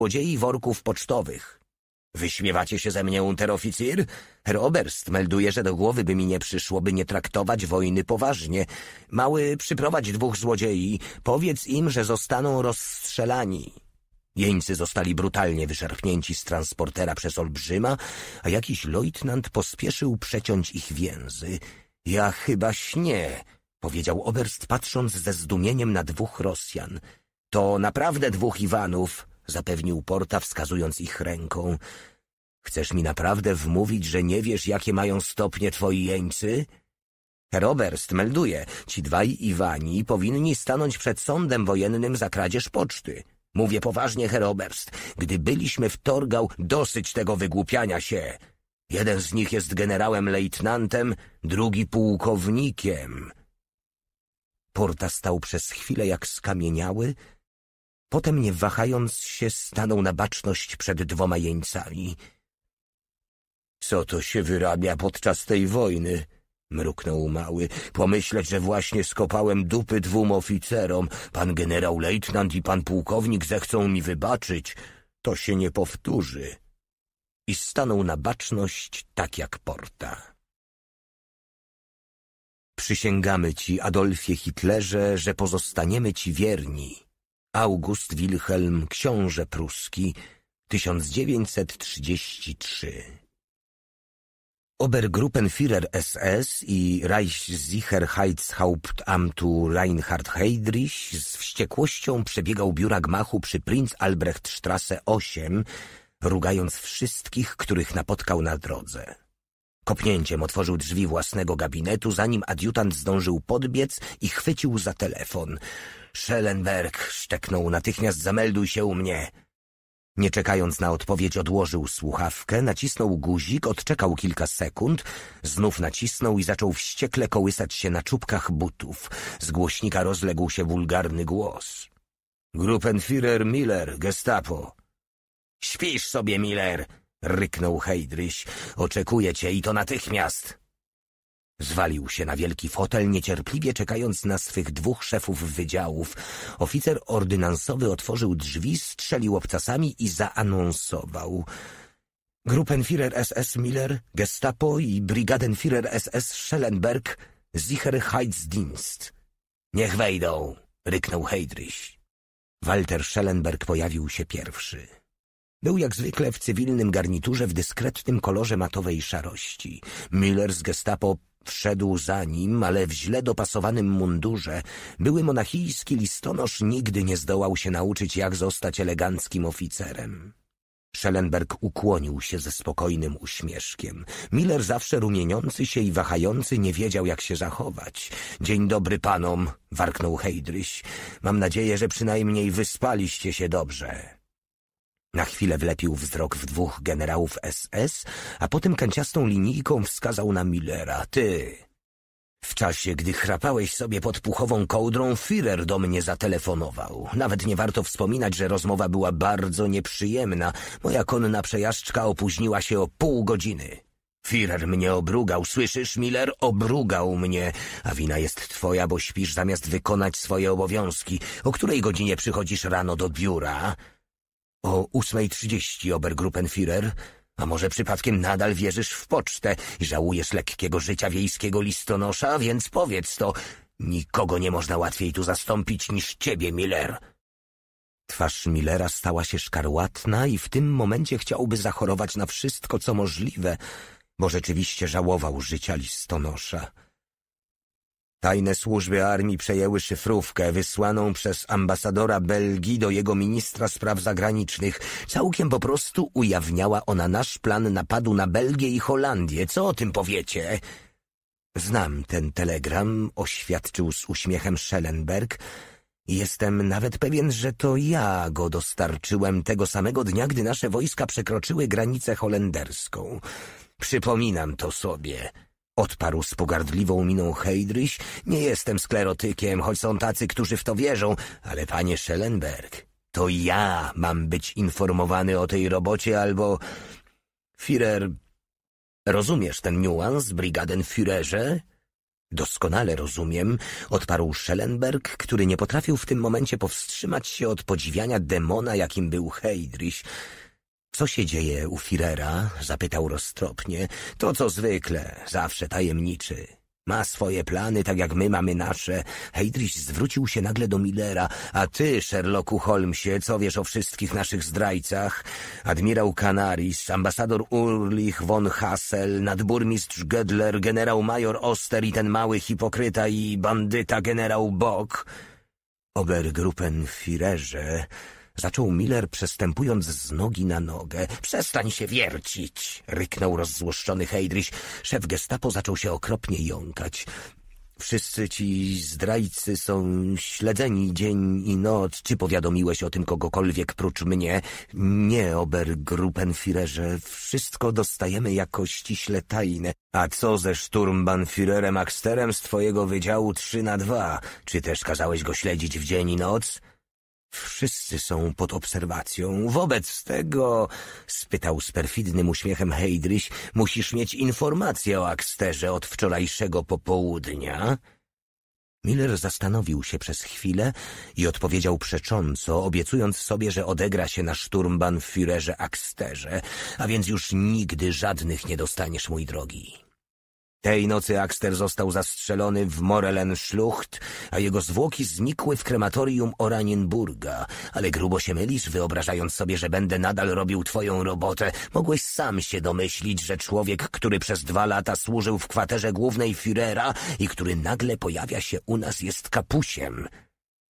złodziei worków pocztowych. Wyśmiewacie się ze mnie, unteroficir? Roberts melduje, że do głowy by mi nie przyszło, by nie traktować wojny poważnie. Mały, przyprowadź dwóch złodziei. Powiedz im, że zostaną rozstrzelani. Jeńcy zostali brutalnie wyszarpnięci z transportera przez olbrzyma, a jakiś lojtnant pospieszył przeciąć ich więzy. Ja chyba śnię, powiedział Oberst, patrząc ze zdumieniem na dwóch Rosjan. To naprawdę dwóch Iwanów, zapewnił Porta, wskazując ich ręką. Chcesz mi naprawdę wmówić, że nie wiesz, jakie mają stopnie twoi jeńcy? Roberst, melduje, ci dwaj Iwani powinni stanąć przed sądem wojennym za kradzież poczty. Mówię poważnie, Heroberst, gdy byliśmy w Torgał, dosyć tego wygłupiania się. Jeden z nich jest generałem lejtnantem, drugi pułkownikiem. Porta stał przez chwilę jak skamieniały, Potem, nie wahając się, stanął na baczność przed dwoma jeńcami. Co to się wyrabia podczas tej wojny? mruknął mały. Pomyśleć, że właśnie skopałem dupy dwóm oficerom. Pan generał lejtnant i pan pułkownik zechcą mi wybaczyć. To się nie powtórzy. I stanął na baczność tak jak porta. Przysięgamy ci, Adolfie Hitlerze, że pozostaniemy ci wierni August Wilhelm, książę pruski, 1933. Obergruppenführer SS i Reichssicherheitshauptamtu Reinhard Heydrich z wściekłością przebiegał biura gmachu przy Prinz Albrechtstrasse 8, rugając wszystkich, których napotkał na drodze. Kopnięciem otworzył drzwi własnego gabinetu, zanim adiutant zdążył podbiec i chwycił za telefon. Schellenberg szczeknął natychmiast zamelduj się u mnie. Nie czekając na odpowiedź, odłożył słuchawkę, nacisnął guzik, odczekał kilka sekund, znów nacisnął i zaczął wściekle kołysać się na czubkach butów. Z głośnika rozległ się wulgarny głos. Gruppenführer Miller, Gestapo. Śpisz sobie, Miller! ryknął Hejdryś. Oczekuję cię i to natychmiast. Zwalił się na wielki fotel, niecierpliwie czekając na swych dwóch szefów wydziałów. Oficer ordynansowy otworzył drzwi, strzelił obcasami i zaanonsował. Gruppenführer SS Miller, Gestapo i Brigadenführer SS Schellenberg, Sicherheitsdienst. Niech wejdą, ryknął Heydrich. Walter Schellenberg pojawił się pierwszy. Był jak zwykle w cywilnym garniturze w dyskretnym kolorze matowej szarości. Miller z gestapo wszedł za nim, ale w źle dopasowanym mundurze. Były monachijski listonosz nigdy nie zdołał się nauczyć, jak zostać eleganckim oficerem. Schellenberg ukłonił się ze spokojnym uśmieszkiem. Miller zawsze rumieniący się i wahający nie wiedział, jak się zachować. Dzień dobry panom, warknął Heydrich. Mam nadzieję, że przynajmniej wyspaliście się dobrze. Na chwilę wlepił wzrok w dwóch generałów SS, a potem kanciastą linijką wskazał na Millera. Ty! W czasie, gdy chrapałeś sobie pod puchową kołdrą, Firer do mnie zatelefonował. Nawet nie warto wspominać, że rozmowa była bardzo nieprzyjemna. Moja konna przejażdżka opóźniła się o pół godziny. Firer mnie obrugał, słyszysz, Miller? Obrugał mnie. A wina jest twoja, bo śpisz zamiast wykonać swoje obowiązki. O której godzinie przychodzisz rano do biura? O 8.30, Obergruppenführer, a może przypadkiem nadal wierzysz w pocztę i żałujesz lekkiego życia wiejskiego listonosza, więc powiedz to. Nikogo nie można łatwiej tu zastąpić niż ciebie, Miller. Twarz Millera stała się szkarłatna i w tym momencie chciałby zachorować na wszystko, co możliwe, bo rzeczywiście żałował życia listonosza. Tajne służby armii przejęły szyfrówkę wysłaną przez ambasadora Belgii do jego ministra spraw zagranicznych. Całkiem po prostu ujawniała ona nasz plan napadu na Belgię i Holandię. Co o tym powiecie? Znam ten telegram, oświadczył z uśmiechem Schellenberg. Jestem nawet pewien, że to ja go dostarczyłem tego samego dnia, gdy nasze wojska przekroczyły granicę holenderską. Przypominam to sobie. Odparł z pogardliwą miną Heydrich: Nie jestem sklerotykiem, choć są tacy, którzy w to wierzą, ale panie Schellenberg, to ja mam być informowany o tej robocie albo... Führer, rozumiesz ten niuans, Brigadenführerze? Doskonale rozumiem, odparł Schellenberg, który nie potrafił w tym momencie powstrzymać się od podziwiania demona, jakim był Heydrich. Co się dzieje u Firera? zapytał roztropnie. To co zwykle, zawsze tajemniczy. Ma swoje plany, tak jak my mamy nasze. Heydrich zwrócił się nagle do Millera. A ty, Sherlocku Holmesie, co wiesz o wszystkich naszych zdrajcach? Admirał Canaris, ambasador Urlich von Hassel, nadburmistrz Gedler, generał major Oster i ten mały hipokryta i bandyta generał Bock. Obergruppenführerze... Zaczął Miller, przestępując z nogi na nogę. Przestań się wiercić! ryknął rozzłoszczony Heydrich. Szef gestapo zaczął się okropnie jąkać. Wszyscy ci zdrajcy są śledzeni dzień i noc. Czy powiadomiłeś o tym kogokolwiek prócz mnie? Nie, Obergruppenfirerze. Wszystko dostajemy jako ściśle tajne. A co ze Sturmbahnführerem Axterem z twojego wydziału 3 na 2? Czy też kazałeś go śledzić w dzień i noc? Wszyscy są pod obserwacją. Wobec tego, spytał z perfidnym uśmiechem Heidryś, musisz mieć informację o Aksterze od wczorajszego popołudnia. Miller zastanowił się przez chwilę i odpowiedział przecząco, obiecując sobie, że odegra się na szturmban w Führerze Aksterze, a więc już nigdy żadnych nie dostaniesz, mój drogi. Tej nocy Axter został zastrzelony w Morelen-Schlucht, a jego zwłoki znikły w krematorium Oranienburga. Ale grubo się mylisz, wyobrażając sobie, że będę nadal robił twoją robotę. Mogłeś sam się domyślić, że człowiek, który przez dwa lata służył w kwaterze głównej Führera i który nagle pojawia się u nas jest kapusiem.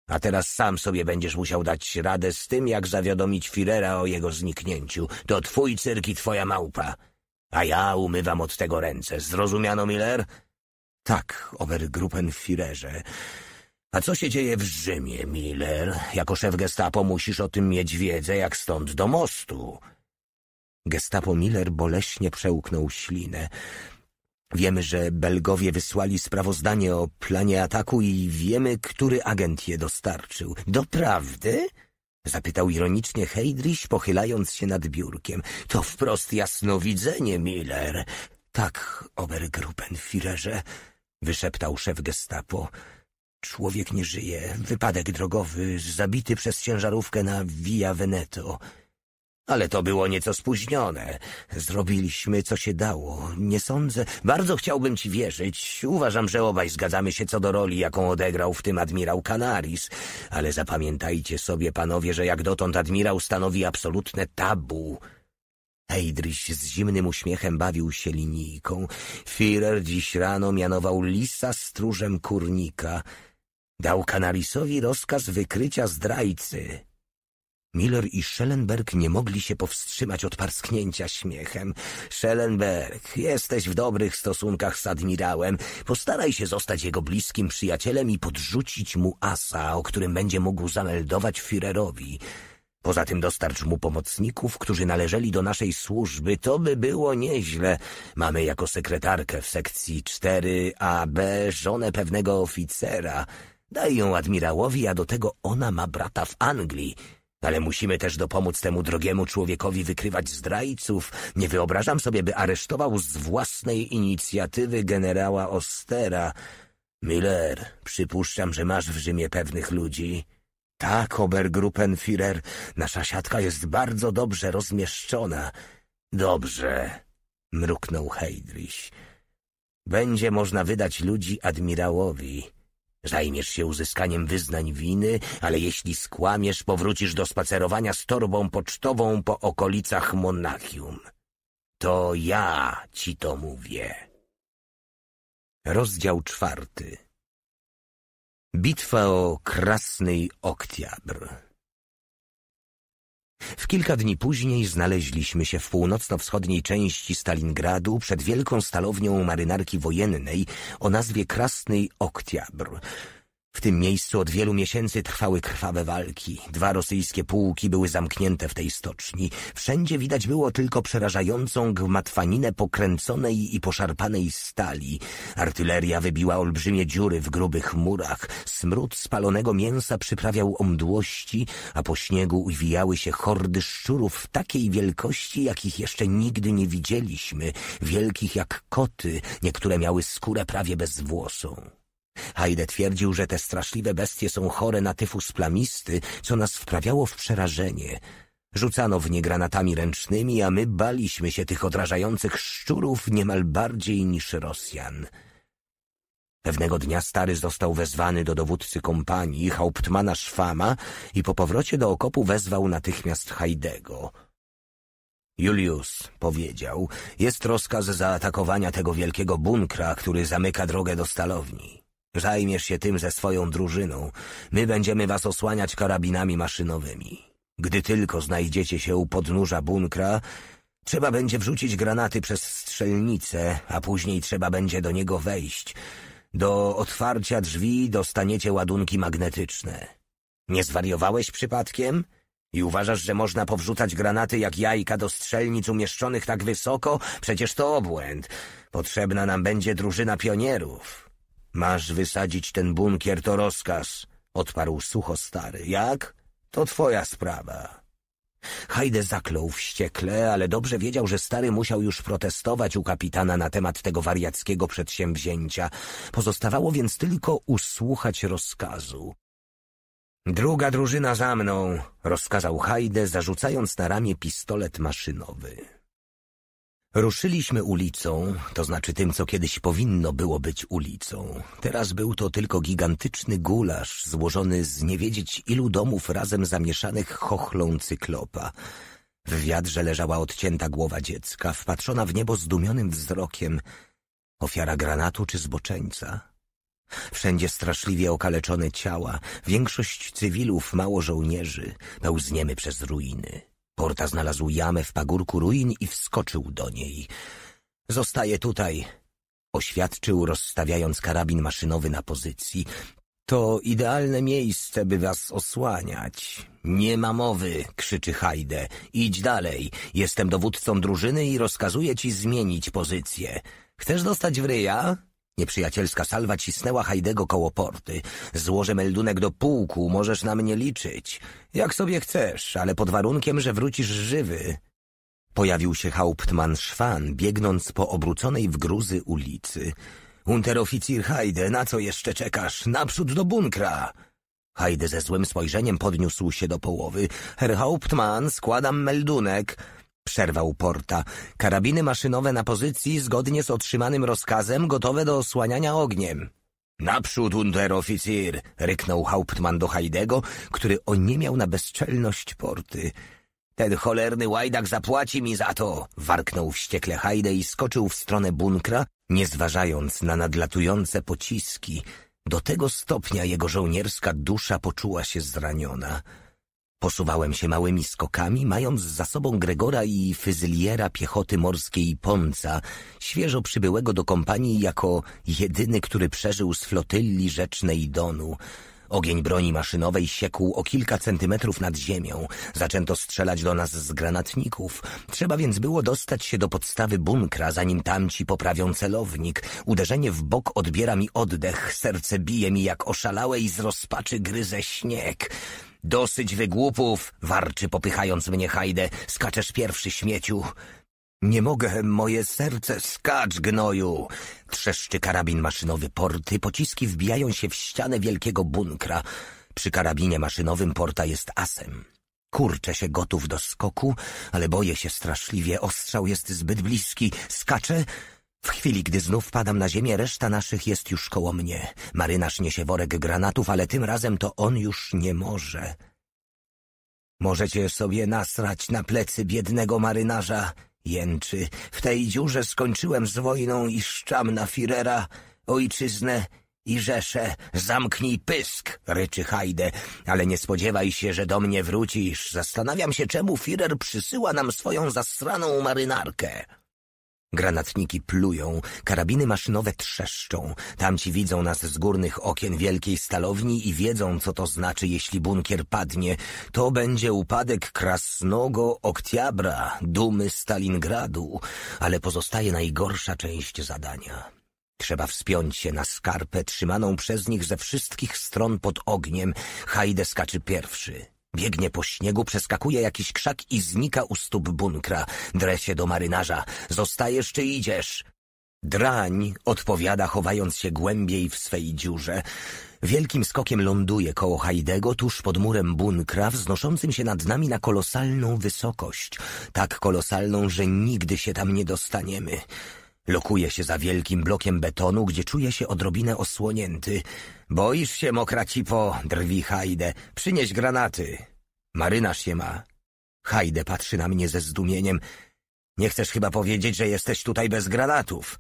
A teraz sam sobie będziesz musiał dać radę z tym, jak zawiadomić Firera o jego zniknięciu. To twój cyrk i twoja małpa. A ja umywam od tego ręce. Zrozumiano, Miller? Tak, Obergruppenführerze. A co się dzieje w Rzymie, Miller? Jako szef gestapo musisz o tym mieć wiedzę, jak stąd do mostu. Gestapo Miller boleśnie przełknął ślinę. Wiemy, że Belgowie wysłali sprawozdanie o planie ataku i wiemy, który agent je dostarczył. Doprawdy? Zapytał ironicznie Heydrich, pochylając się nad biurkiem. To wprost jasnowidzenie, Miller. Tak, Obergruppenfirerze, wyszeptał szef gestapo. Człowiek nie żyje. Wypadek drogowy, zabity przez ciężarówkę na Via Veneto ale to było nieco spóźnione. Zrobiliśmy, co się dało. Nie sądzę. Bardzo chciałbym ci wierzyć. Uważam, że obaj zgadzamy się co do roli, jaką odegrał w tym admirał Canaris. Ale zapamiętajcie sobie, panowie, że jak dotąd admirał stanowi absolutne tabu. Heydrich z zimnym uśmiechem bawił się linijką. Firer dziś rano mianował lisa stróżem kurnika. Dał Canarisowi rozkaz wykrycia zdrajcy. Miller i Schellenberg nie mogli się powstrzymać od parsknięcia śmiechem. Schellenberg, jesteś w dobrych stosunkach z admirałem. Postaraj się zostać jego bliskim przyjacielem i podrzucić mu asa, o którym będzie mógł zameldować Führerowi. Poza tym dostarcz mu pomocników, którzy należeli do naszej służby. To by było nieźle. Mamy jako sekretarkę w sekcji 4AB żonę pewnego oficera. Daj ją admirałowi, a do tego ona ma brata w Anglii. Ale musimy też dopomóc temu drogiemu człowiekowi wykrywać zdrajców. Nie wyobrażam sobie, by aresztował z własnej inicjatywy generała Ostera. Miller, przypuszczam, że masz w Rzymie pewnych ludzi. Tak, Obergruppenführer, nasza siatka jest bardzo dobrze rozmieszczona. Dobrze, mruknął Heydrich. Będzie można wydać ludzi admirałowi. Zajmiesz się uzyskaniem wyznań winy, ale jeśli skłamiesz, powrócisz do spacerowania z torbą pocztową po okolicach Monachium. To ja ci to mówię. Rozdział czwarty Bitwa o Krasny Oktiabr w kilka dni później znaleźliśmy się w północno-wschodniej części Stalingradu przed wielką stalownią marynarki wojennej o nazwie Krasny Oktiabr. W tym miejscu od wielu miesięcy trwały krwawe walki. Dwa rosyjskie pułki były zamknięte w tej stoczni. Wszędzie widać było tylko przerażającą gmatwaninę pokręconej i poszarpanej stali. Artyleria wybiła olbrzymie dziury w grubych murach. Smród spalonego mięsa przyprawiał omdłości, a po śniegu uwijały się hordy szczurów w takiej wielkości, jakich jeszcze nigdy nie widzieliśmy. Wielkich jak koty, niektóre miały skórę prawie bez włosą. Hajde twierdził, że te straszliwe bestie są chore na tyfus plamisty, co nas wprawiało w przerażenie. Rzucano w nie granatami ręcznymi, a my baliśmy się tych odrażających szczurów niemal bardziej niż Rosjan. Pewnego dnia stary został wezwany do dowódcy kompanii, hauptmana Szwama i po powrocie do okopu wezwał natychmiast Hajdego. Julius, powiedział, jest rozkaz zaatakowania tego wielkiego bunkra, który zamyka drogę do stalowni. Zajmiesz się tym ze swoją drużyną. My będziemy was osłaniać karabinami maszynowymi. Gdy tylko znajdziecie się u podnóża bunkra, trzeba będzie wrzucić granaty przez strzelnicę, a później trzeba będzie do niego wejść. Do otwarcia drzwi dostaniecie ładunki magnetyczne. Nie zwariowałeś przypadkiem? I uważasz, że można powrzucać granaty jak jajka do strzelnic umieszczonych tak wysoko? Przecież to obłęd. Potrzebna nam będzie drużyna pionierów. Masz wysadzić ten bunkier, to rozkaz, odparł sucho stary. Jak? To twoja sprawa. Hajde zaklął wściekle, ale dobrze wiedział, że stary musiał już protestować u kapitana na temat tego wariackiego przedsięwzięcia. Pozostawało więc tylko usłuchać rozkazu. Druga drużyna za mną, rozkazał Hajde, zarzucając na ramię pistolet maszynowy. Ruszyliśmy ulicą, to znaczy tym, co kiedyś powinno było być ulicą. Teraz był to tylko gigantyczny gulasz złożony z nie wiedzieć ilu domów razem zamieszanych chochlą cyklopa. W wiadrze leżała odcięta głowa dziecka, wpatrzona w niebo zdumionym wzrokiem. Ofiara granatu czy zboczeńca? Wszędzie straszliwie okaleczone ciała, większość cywilów, mało żołnierzy, pełzniemy przez ruiny. Porta znalazł jamę w pagórku ruin i wskoczył do niej. Zostaje tutaj, oświadczył, rozstawiając karabin maszynowy na pozycji. To idealne miejsce, by was osłaniać. Nie ma mowy, krzyczy Hajde. Idź dalej. Jestem dowódcą drużyny i rozkazuję ci zmienić pozycję. Chcesz dostać w ryja? Nieprzyjacielska salwa cisnęła Hajdego koło porty. Złożę meldunek do pułku, możesz na mnie liczyć. Jak sobie chcesz, ale pod warunkiem, że wrócisz żywy. Pojawił się Hauptmann Szwan, biegnąc po obróconej w gruzy ulicy. Unteroficir Hajde, na co jeszcze czekasz? Naprzód do bunkra! Hajde ze złym spojrzeniem podniósł się do połowy. Herr Hauptmann, składam meldunek przerwał Porta. Karabiny maszynowe na pozycji, zgodnie z otrzymanym rozkazem, gotowe do osłaniania ogniem. Naprzód, unteroficir! ryknął Hauptmann do Hajdego, który oniemiał na bezczelność Porty. Ten cholerny łajdak zapłaci mi za to! warknął wściekle Hajde i skoczył w stronę bunkra, nie zważając na nadlatujące pociski. Do tego stopnia jego żołnierska dusza poczuła się zraniona. Posuwałem się małymi skokami, mając za sobą Gregora i fyzyliera piechoty morskiej Ponca, świeżo przybyłego do kompanii jako jedyny, który przeżył z flotyli rzecznej Donu. Ogień broni maszynowej siekł o kilka centymetrów nad ziemią. Zaczęto strzelać do nas z granatników. Trzeba więc było dostać się do podstawy bunkra, zanim tamci poprawią celownik. Uderzenie w bok odbiera mi oddech, serce bije mi jak oszalałe i z rozpaczy gryzę śnieg. Dosyć wygłupów, warczy popychając mnie hajdę. Skaczesz pierwszy, śmieciu. Nie mogę, moje serce, skacz, gnoju. Trzeszczy karabin maszynowy porty, pociski wbijają się w ścianę wielkiego bunkra. Przy karabinie maszynowym porta jest asem. Kurczę się gotów do skoku, ale boję się straszliwie. Ostrzał jest zbyt bliski. Skaczę, w chwili, gdy znów padam na ziemię, reszta naszych jest już koło mnie. Marynarz niesie worek granatów, ale tym razem to on już nie może. Możecie sobie nasrać na plecy biednego marynarza, jęczy. W tej dziurze skończyłem z wojną i szczam na Firera, ojczyznę i rzeszę. Zamknij pysk, ryczy Hajde, ale nie spodziewaj się, że do mnie wrócisz. Zastanawiam się, czemu Firer przysyła nam swoją zastraną marynarkę. Granatniki plują, karabiny maszynowe trzeszczą. Tamci widzą nas z górnych okien wielkiej stalowni i wiedzą, co to znaczy, jeśli bunkier padnie. To będzie upadek Krasnego Oktiabra, dumy Stalingradu, ale pozostaje najgorsza część zadania. Trzeba wspiąć się na skarpę trzymaną przez nich ze wszystkich stron pod ogniem. Hajde skaczy pierwszy. Biegnie po śniegu, przeskakuje jakiś krzak i znika u stóp bunkra. Dre się do marynarza. Zostajesz czy idziesz? Drań odpowiada, chowając się głębiej w swej dziurze. Wielkim skokiem ląduje koło Hajdego, tuż pod murem bunkra, wznoszącym się nad nami na kolosalną wysokość. Tak kolosalną, że nigdy się tam nie dostaniemy. Lokuje się za wielkim blokiem betonu, gdzie czuje się odrobinę osłonięty. Boisz się, mokra drwi Hajde. Przynieś granaty. Marynarz się ma. Hajde patrzy na mnie ze zdumieniem. Nie chcesz chyba powiedzieć, że jesteś tutaj bez granatów.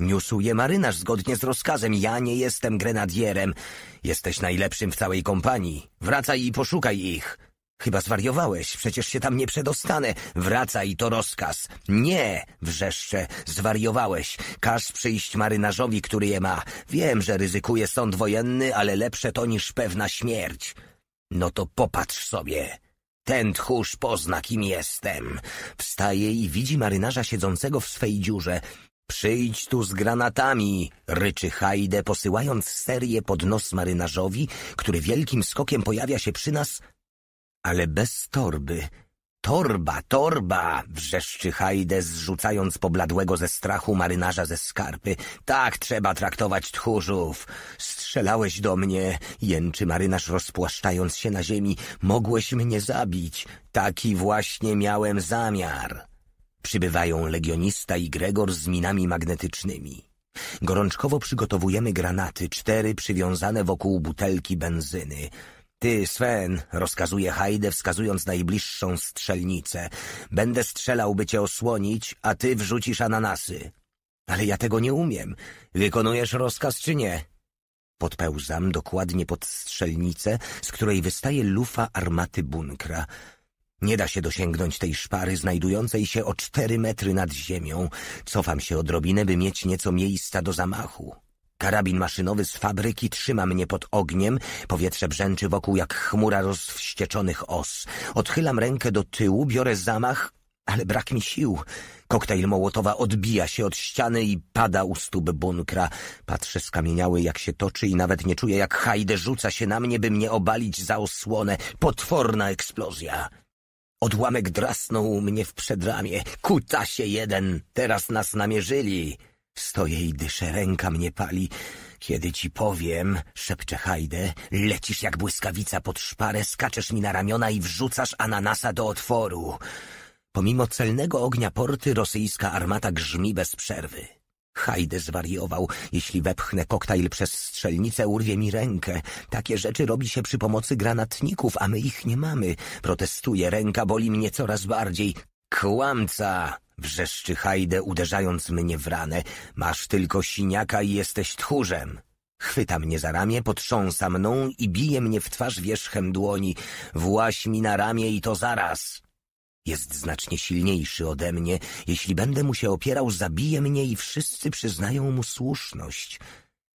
Niósł je marynarz zgodnie z rozkazem. Ja nie jestem grenadierem. Jesteś najlepszym w całej kompanii. Wracaj i poszukaj ich. Chyba zwariowałeś, przecież się tam nie przedostanę. Wracaj, to rozkaz. Nie, wrzeszcze, zwariowałeś. Każ przyjść marynarzowi, który je ma. Wiem, że ryzykuje sąd wojenny, ale lepsze to niż pewna śmierć. No to popatrz sobie. Ten tchórz pozna, kim jestem. Wstaje i widzi marynarza siedzącego w swej dziurze. Przyjdź tu z granatami, ryczy Hajde, posyłając serię pod nos marynarzowi, który wielkim skokiem pojawia się przy nas ale bez torby. Torba, torba! wrzeszczy Hajde, zrzucając pobladłego ze strachu marynarza ze skarpy. Tak trzeba traktować tchórzów. Strzelałeś do mnie, jęczy marynarz rozpłaszczając się na ziemi. Mogłeś mnie zabić. Taki właśnie miałem zamiar. Przybywają legionista i Gregor z minami magnetycznymi. Gorączkowo przygotowujemy granaty, cztery przywiązane wokół butelki benzyny. Ty, Sven, rozkazuje Hajde, wskazując najbliższą strzelnicę. Będę strzelał, by cię osłonić, a ty wrzucisz ananasy. Ale ja tego nie umiem. Wykonujesz rozkaz czy nie? Podpełzam dokładnie pod strzelnicę, z której wystaje lufa armaty bunkra. Nie da się dosięgnąć tej szpary znajdującej się o cztery metry nad ziemią. Cofam się odrobinę, by mieć nieco miejsca do zamachu. Karabin maszynowy z fabryki trzyma mnie pod ogniem, powietrze brzęczy wokół jak chmura rozwścieczonych os. Odchylam rękę do tyłu, biorę zamach, ale brak mi sił. Koktajl Mołotowa odbija się od ściany i pada u stóp bunkra. Patrzę skamieniały, jak się toczy i nawet nie czuję, jak hajdę rzuca się na mnie, by mnie obalić za osłonę. Potworna eksplozja. Odłamek drasnął mnie w przedramie. Kuta się jeden, teraz nas namierzyli. Stoję i dyszę, ręka mnie pali. Kiedy ci powiem, szepcze Hajde, lecisz jak błyskawica pod szparę, skaczesz mi na ramiona i wrzucasz ananasa do otworu. Pomimo celnego ognia porty rosyjska armata grzmi bez przerwy. Hajde zwariował. Jeśli wepchnę koktajl przez strzelnicę, urwie mi rękę. Takie rzeczy robi się przy pomocy granatników, a my ich nie mamy. Protestuje, ręka boli mnie coraz bardziej. Kłamca! Wrzeszczy Hajde, uderzając mnie w ranę. Masz tylko siniaka i jesteś tchórzem. Chwyta mnie za ramię, potrząsa mną i bije mnie w twarz wierzchem dłoni. Właś mi na ramię i to zaraz. Jest znacznie silniejszy ode mnie. Jeśli będę mu się opierał, zabije mnie i wszyscy przyznają mu słuszność.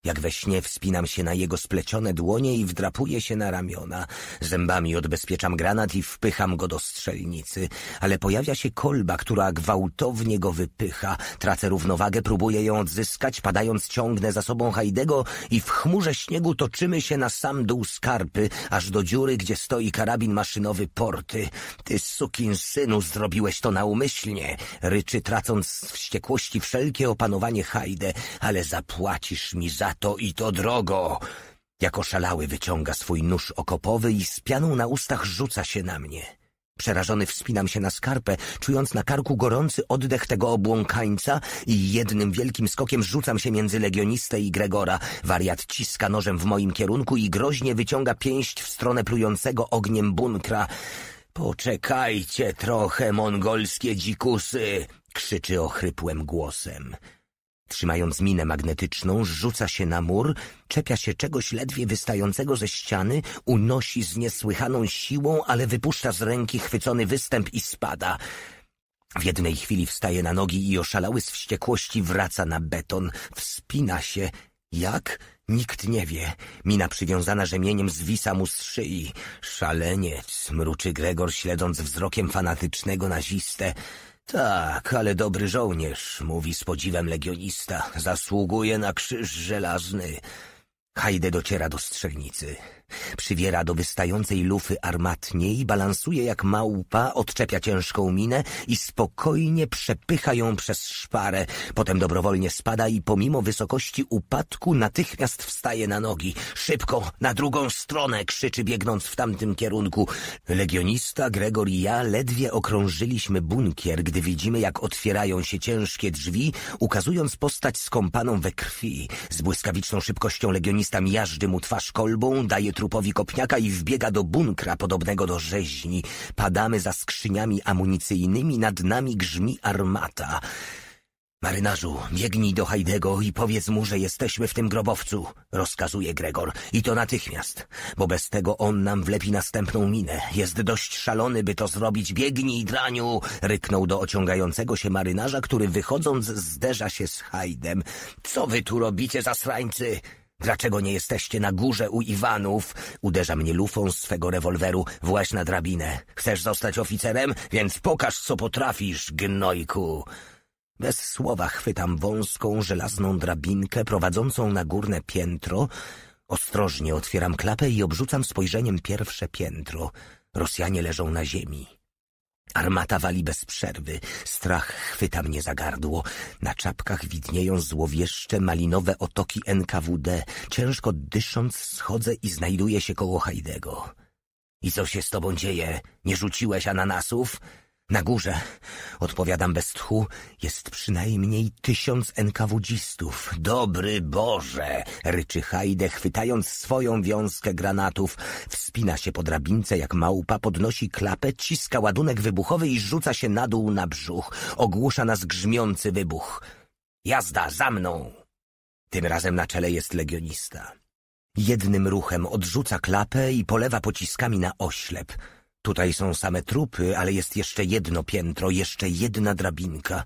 Jak we śnie wspinam się na jego splecione dłonie i wdrapuję się na ramiona. Zębami odbezpieczam granat i wpycham go do strzelnicy, ale pojawia się kolba, która gwałtownie go wypycha. Tracę równowagę, próbuję ją odzyskać, padając ciągnę za sobą Hajdego i w chmurze śniegu toczymy się na sam dół skarpy, aż do dziury, gdzie stoi karabin maszynowy Porty. Ty, sukin synu, zrobiłeś to naumyślnie, ryczy tracąc z wściekłości wszelkie opanowanie Hajde, ale zapłacisz mi za to i to drogo. Jako szalały wyciąga swój nóż okopowy i z pianą na ustach rzuca się na mnie. Przerażony wspinam się na skarpę, czując na karku gorący oddech tego obłąkańca i jednym wielkim skokiem rzucam się między legionistę i Gregora. Wariat ciska nożem w moim kierunku i groźnie wyciąga pięść w stronę plującego ogniem bunkra. Poczekajcie trochę, mongolskie dzikusy! krzyczy ochrypłym głosem. Trzymając minę magnetyczną, rzuca się na mur, czepia się czegoś ledwie wystającego ze ściany, unosi z niesłychaną siłą, ale wypuszcza z ręki chwycony występ i spada. W jednej chwili wstaje na nogi i oszalały z wściekłości wraca na beton, wspina się. Jak? Nikt nie wie. Mina przywiązana rzemieniem zwisa mu z szyi. Szaleniec, mruczy Gregor, śledząc wzrokiem fanatycznego nazistę. Tak, ale dobry żołnierz, mówi z podziwem legionista, zasługuje na krzyż żelazny. Hajde dociera do strzelnicy. Przywiera do wystającej lufy i balansuje jak małpa, odczepia ciężką minę i spokojnie przepycha ją przez szparę. Potem dobrowolnie spada i pomimo wysokości upadku natychmiast wstaje na nogi. Szybko, na drugą stronę, krzyczy biegnąc w tamtym kierunku. Legionista, Gregor i ja ledwie okrążyliśmy bunkier, gdy widzimy jak otwierają się ciężkie drzwi, ukazując postać skąpaną we krwi. Z błyskawiczną szybkością legionista miażdży mu twarz kolbą, daje trupowi kopniaka i wbiega do bunkra podobnego do rzeźni. Padamy za skrzyniami amunicyjnymi, nad nami grzmi armata. Marynarzu, biegnij do Hajdego i powiedz mu, że jesteśmy w tym grobowcu, rozkazuje Gregor. I to natychmiast, bo bez tego on nam wlepi następną minę. Jest dość szalony, by to zrobić. Biegnij, draniu! Ryknął do ociągającego się marynarza, który wychodząc zderza się z Hajdem. Co wy tu robicie, zasrańcy? Dlaczego nie jesteście na górze u Iwanów? Uderza mnie lufą z swego rewolweru właśnie na drabinę. Chcesz zostać oficerem? Więc pokaż, co potrafisz, gnojku. Bez słowa chwytam wąską, żelazną drabinkę prowadzącą na górne piętro. Ostrożnie otwieram klapę i obrzucam spojrzeniem pierwsze piętro. Rosjanie leżą na ziemi. Armata wali bez przerwy, strach chwyta mnie za gardło. Na czapkach widnieją złowieszcze, malinowe otoki NKWD. Ciężko dysząc schodzę i znajduję się koło Hajdego. I co się z tobą dzieje? Nie rzuciłeś ananasów? Na górze, odpowiadam bez tchu, jest przynajmniej tysiąc enkawudzistów. Dobry Boże! ryczy Hajde, chwytając swoją wiązkę granatów. Wspina się po drabince jak małpa, podnosi klapę, ciska ładunek wybuchowy i rzuca się na dół na brzuch. Ogłusza nas grzmiący wybuch. Jazda, za mną! Tym razem na czele jest legionista. Jednym ruchem odrzuca klapę i polewa pociskami na oślep. Tutaj są same trupy, ale jest jeszcze jedno piętro, jeszcze jedna drabinka.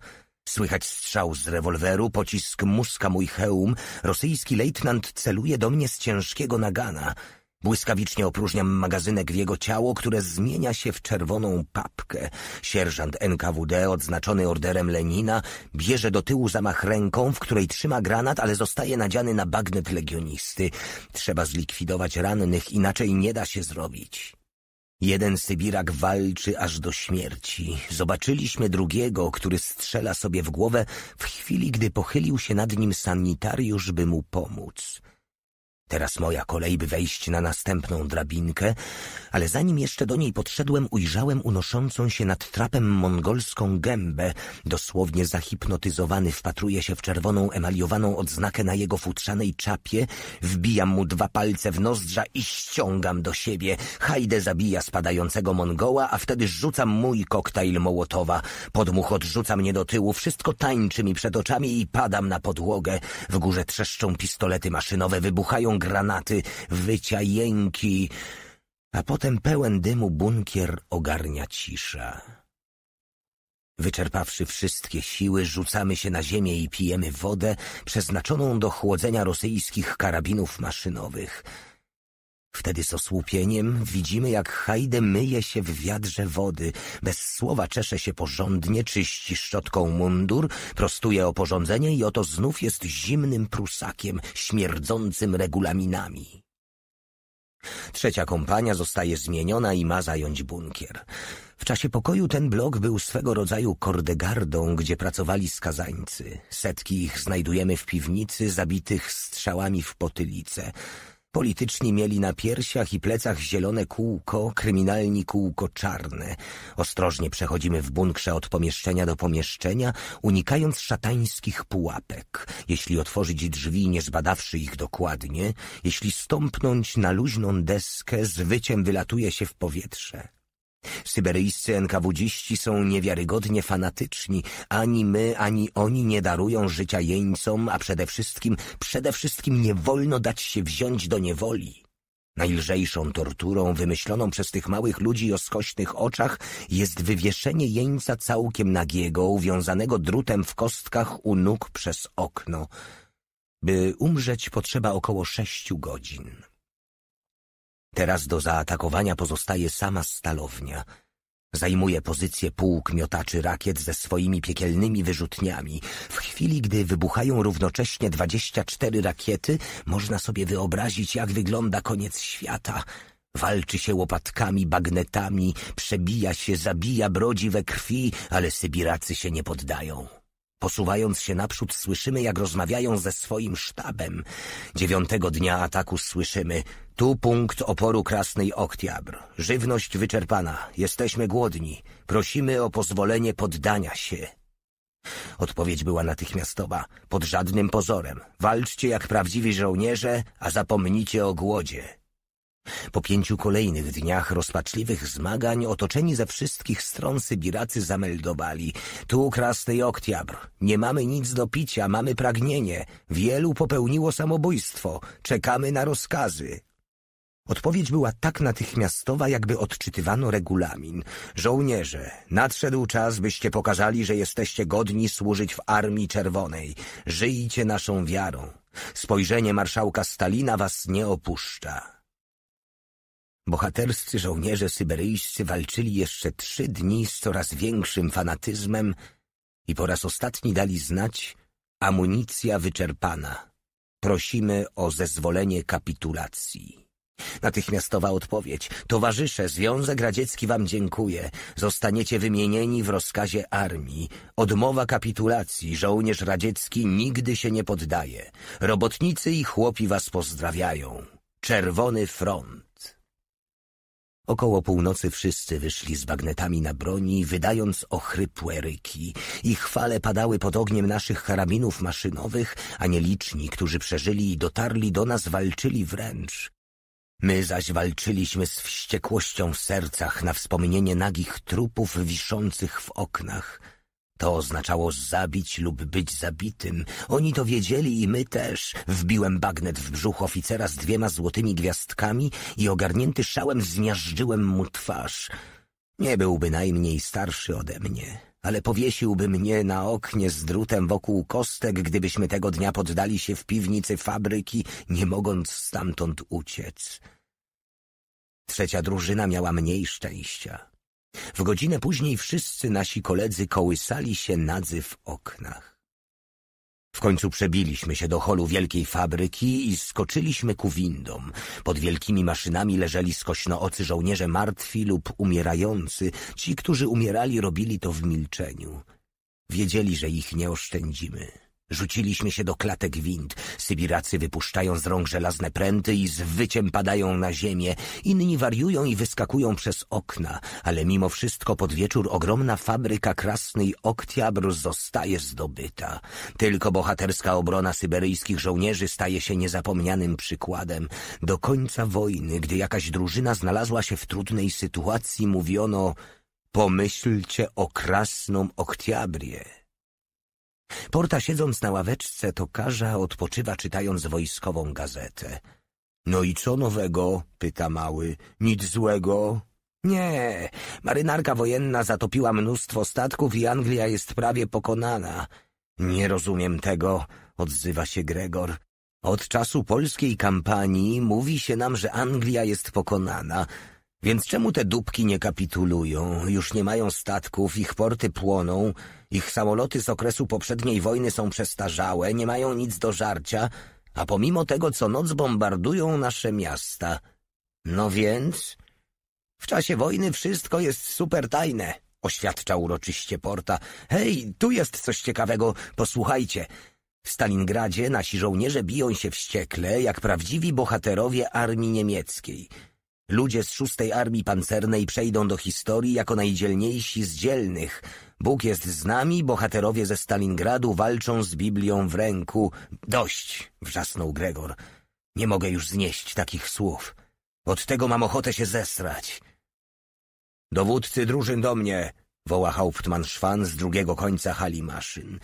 Słychać strzał z rewolweru, pocisk muska mój hełm. Rosyjski lejtnant celuje do mnie z ciężkiego nagana. Błyskawicznie opróżniam magazynek w jego ciało, które zmienia się w czerwoną papkę. Sierżant NKWD, odznaczony orderem Lenina, bierze do tyłu zamach ręką, w której trzyma granat, ale zostaje nadziany na bagnet legionisty. Trzeba zlikwidować rannych, inaczej nie da się zrobić. Jeden Sybirak walczy aż do śmierci. Zobaczyliśmy drugiego, który strzela sobie w głowę w chwili, gdy pochylił się nad nim sanitariusz, by mu pomóc. Teraz moja kolej, by wejść na następną drabinkę, ale zanim jeszcze do niej podszedłem, ujrzałem unoszącą się nad trapem mongolską gębę. Dosłownie zahipnotyzowany wpatruje się w czerwoną emaliowaną odznakę na jego futrzanej czapie, wbijam mu dwa palce w nozdrza i ściągam do siebie. Hajdę zabija spadającego mongoła, a wtedy rzucam mój koktajl mołotowa. Podmuch odrzuca mnie do tyłu, wszystko tańczy mi przed oczami i padam na podłogę. W górze trzeszczą pistolety maszynowe, wybuchają granaty, wycia jęki, a potem pełen dymu bunkier ogarnia cisza. Wyczerpawszy wszystkie siły, rzucamy się na ziemię i pijemy wodę przeznaczoną do chłodzenia rosyjskich karabinów maszynowych – Wtedy z osłupieniem widzimy, jak Hajde myje się w wiadrze wody. Bez słowa czesze się porządnie, czyści szczotką mundur, prostuje oporządzenie i oto znów jest zimnym prusakiem, śmierdzącym regulaminami. Trzecia kompania zostaje zmieniona i ma zająć bunkier. W czasie pokoju ten blok był swego rodzaju kordegardą, gdzie pracowali skazańcy. Setki ich znajdujemy w piwnicy, zabitych strzałami w potylicę. Polityczni mieli na piersiach i plecach zielone kółko, kryminalni kółko czarne. Ostrożnie przechodzimy w bunkrze od pomieszczenia do pomieszczenia, unikając szatańskich pułapek. Jeśli otworzyć drzwi, nie zbadawszy ich dokładnie, jeśli stąpnąć na luźną deskę, z wyciem wylatuje się w powietrze. Syberyjscy enkawudziści są niewiarygodnie fanatyczni. Ani my, ani oni nie darują życia jeńcom, a przede wszystkim, przede wszystkim nie wolno dać się wziąć do niewoli. Najlżejszą torturą wymyśloną przez tych małych ludzi o skośnych oczach jest wywieszenie jeńca całkiem nagiego, uwiązanego drutem w kostkach u nóg przez okno. By umrzeć potrzeba około sześciu godzin. Teraz do zaatakowania pozostaje sama stalownia. Zajmuje pozycję pułk miotaczy rakiet ze swoimi piekielnymi wyrzutniami. W chwili, gdy wybuchają równocześnie 24 rakiety, można sobie wyobrazić, jak wygląda koniec świata. Walczy się łopatkami, bagnetami, przebija się, zabija, brodzi we krwi, ale Sybiracy się nie poddają. Posuwając się naprzód słyszymy, jak rozmawiają ze swoim sztabem. Dziewiątego dnia ataku słyszymy. Tu punkt oporu Krasnej Oktiabr. Żywność wyczerpana. Jesteśmy głodni. Prosimy o pozwolenie poddania się. Odpowiedź była natychmiastowa. Pod żadnym pozorem. Walczcie jak prawdziwi żołnierze, a zapomnijcie o głodzie. Po pięciu kolejnych dniach rozpaczliwych zmagań otoczeni ze wszystkich stron Sybiracy zameldowali. Tu krasny oktiabr. Nie mamy nic do picia, mamy pragnienie. Wielu popełniło samobójstwo. Czekamy na rozkazy. Odpowiedź była tak natychmiastowa, jakby odczytywano regulamin. Żołnierze, nadszedł czas, byście pokazali, że jesteście godni służyć w Armii Czerwonej. Żyjcie naszą wiarą. Spojrzenie marszałka Stalina was nie opuszcza. Bohaterscy żołnierze syberyjscy walczyli jeszcze trzy dni z coraz większym fanatyzmem i po raz ostatni dali znać amunicja wyczerpana. Prosimy o zezwolenie kapitulacji. Natychmiastowa odpowiedź. Towarzysze, Związek Radziecki wam dziękuję Zostaniecie wymienieni w rozkazie armii. Odmowa kapitulacji. Żołnierz radziecki nigdy się nie poddaje. Robotnicy i chłopi was pozdrawiają. Czerwony front. Około północy wszyscy wyszli z bagnetami na broni, wydając ochrypłe ryki. Ich fale padały pod ogniem naszych karabinów maszynowych, a nieliczni, którzy przeżyli i dotarli do nas, walczyli wręcz. My zaś walczyliśmy z wściekłością w sercach na wspomnienie nagich trupów wiszących w oknach – to oznaczało zabić lub być zabitym. Oni to wiedzieli i my też. Wbiłem bagnet w brzuch oficera z dwiema złotymi gwiazdkami i ogarnięty szałem zmiażdżyłem mu twarz. Nie był bynajmniej starszy ode mnie, ale powiesiłby mnie na oknie z drutem wokół kostek, gdybyśmy tego dnia poddali się w piwnicy fabryki, nie mogąc stamtąd uciec. Trzecia drużyna miała mniej szczęścia. W godzinę później wszyscy nasi koledzy kołysali się nadzy w oknach. W końcu przebiliśmy się do holu wielkiej fabryki i skoczyliśmy ku windom. Pod wielkimi maszynami leżeli skośnoocy żołnierze martwi lub umierający. Ci, którzy umierali, robili to w milczeniu. Wiedzieli, że ich nie oszczędzimy. Rzuciliśmy się do klatek wind. Sybiracy wypuszczają z rąk żelazne pręty i z wyciem padają na ziemię. Inni wariują i wyskakują przez okna, ale mimo wszystko pod wieczór ogromna fabryka Krasnej Oktiabr zostaje zdobyta. Tylko bohaterska obrona syberyjskich żołnierzy staje się niezapomnianym przykładem. Do końca wojny, gdy jakaś drużyna znalazła się w trudnej sytuacji, mówiono Pomyślcie o Krasną Oktiabrię. Porta siedząc na ławeczce tokarza odpoczywa czytając wojskową gazetę. No i co nowego? pyta mały. Nic złego? Nie, marynarka wojenna zatopiła mnóstwo statków i Anglia jest prawie pokonana. Nie rozumiem tego, odzywa się Gregor. Od czasu polskiej kampanii mówi się nam, że Anglia jest pokonana. Więc czemu te dupki nie kapitulują, już nie mają statków, ich porty płoną, ich samoloty z okresu poprzedniej wojny są przestarzałe, nie mają nic do żarcia, a pomimo tego co noc bombardują nasze miasta. No więc... W czasie wojny wszystko jest super tajne, oświadcza uroczyście Porta. Hej, tu jest coś ciekawego, posłuchajcie. W Stalingradzie nasi żołnierze biją się wściekle, jak prawdziwi bohaterowie armii niemieckiej – Ludzie z szóstej armii pancernej przejdą do historii jako najdzielniejsi z dzielnych. Bóg jest z nami, bohaterowie ze Stalingradu walczą z Biblią w ręku. Dość, wrzasnął Gregor. Nie mogę już znieść takich słów. Od tego mam ochotę się zesrać. Dowódcy drużyn do mnie, woła Hauptmann Szwan z drugiego końca hali maszyn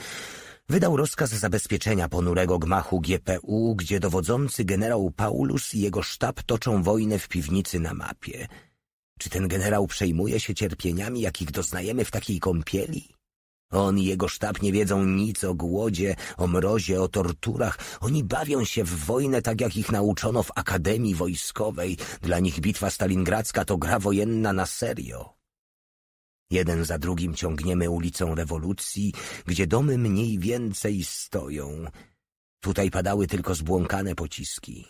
wydał rozkaz zabezpieczenia ponurego gmachu GPU, gdzie dowodzący generał Paulus i jego sztab toczą wojnę w piwnicy na mapie. Czy ten generał przejmuje się cierpieniami, jakich doznajemy w takiej kąpieli? On i jego sztab nie wiedzą nic o głodzie, o mrozie, o torturach. Oni bawią się w wojnę tak, jak ich nauczono w Akademii Wojskowej. Dla nich bitwa stalingradzka to gra wojenna na serio. Jeden za drugim ciągniemy ulicą rewolucji, gdzie domy mniej więcej stoją. Tutaj padały tylko zbłąkane pociski.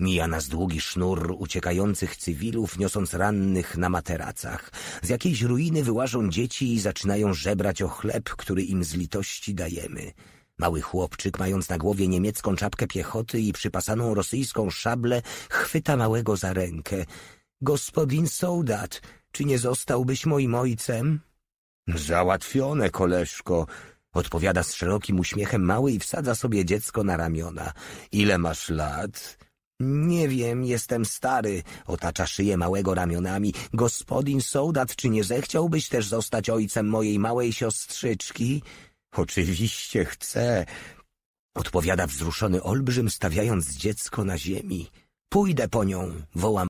Mija nas długi sznur uciekających cywilów, niosąc rannych na materacach. Z jakiejś ruiny wyłażą dzieci i zaczynają żebrać o chleb, który im z litości dajemy. Mały chłopczyk, mając na głowie niemiecką czapkę piechoty i przypasaną rosyjską szablę, chwyta małego za rękę. — Gospodin soldat. Czy nie zostałbyś moim ojcem? Załatwione, koleżko, odpowiada z szerokim uśmiechem mały i wsadza sobie dziecko na ramiona. Ile masz lat? Nie wiem, jestem stary, otacza szyję małego ramionami. Gospodin Sołdat, czy nie zechciałbyś też zostać ojcem mojej małej siostrzyczki? Oczywiście chcę, odpowiada wzruszony olbrzym, stawiając dziecko na ziemi. Pójdę po nią, wołam.